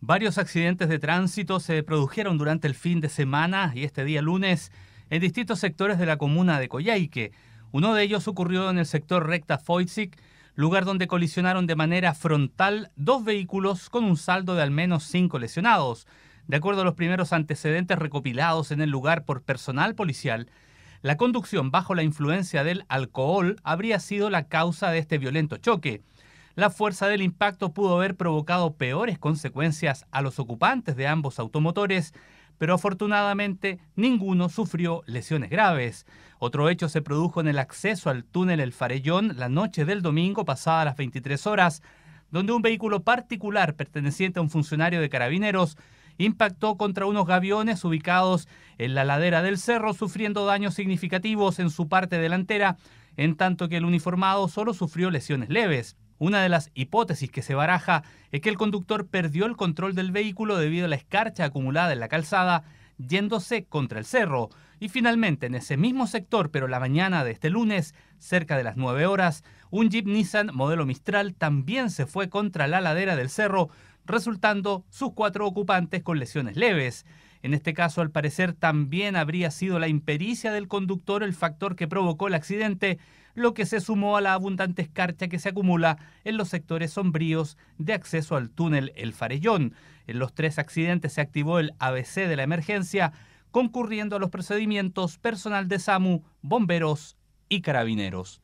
Varios accidentes de tránsito se produjeron durante el fin de semana y este día lunes en distintos sectores de la comuna de Coyhaique. Uno de ellos ocurrió en el sector recta Foizic... lugar donde colisionaron de manera frontal dos vehículos con un saldo de al menos cinco lesionados. De acuerdo a los primeros antecedentes recopilados en el lugar por personal policial, la conducción bajo la influencia del alcohol habría sido la causa de este violento choque la fuerza del impacto pudo haber provocado peores consecuencias a los ocupantes de ambos automotores, pero afortunadamente ninguno sufrió lesiones graves. Otro hecho se produjo en el acceso al túnel El Farellón la noche del domingo pasada a las 23 horas, donde un vehículo particular perteneciente a un funcionario de carabineros impactó contra unos gaviones ubicados en la ladera del cerro, sufriendo daños significativos en su parte delantera, en tanto que el uniformado solo sufrió lesiones leves. Una de las hipótesis que se baraja es que el conductor perdió el control del vehículo debido a la escarcha acumulada en la calzada yéndose contra el cerro. Y finalmente, en ese mismo sector, pero la mañana de este lunes, cerca de las 9 horas, un Jeep Nissan modelo Mistral también se fue contra la ladera del cerro, resultando sus cuatro ocupantes con lesiones leves. En este caso, al parecer, también habría sido la impericia del conductor el factor que provocó el accidente, lo que se sumó a la abundante escarcha que se acumula en los sectores sombríos de acceso al túnel El Farellón. En los tres accidentes se activó el ABC de la emergencia, concurriendo a los procedimientos personal de SAMU, bomberos y carabineros.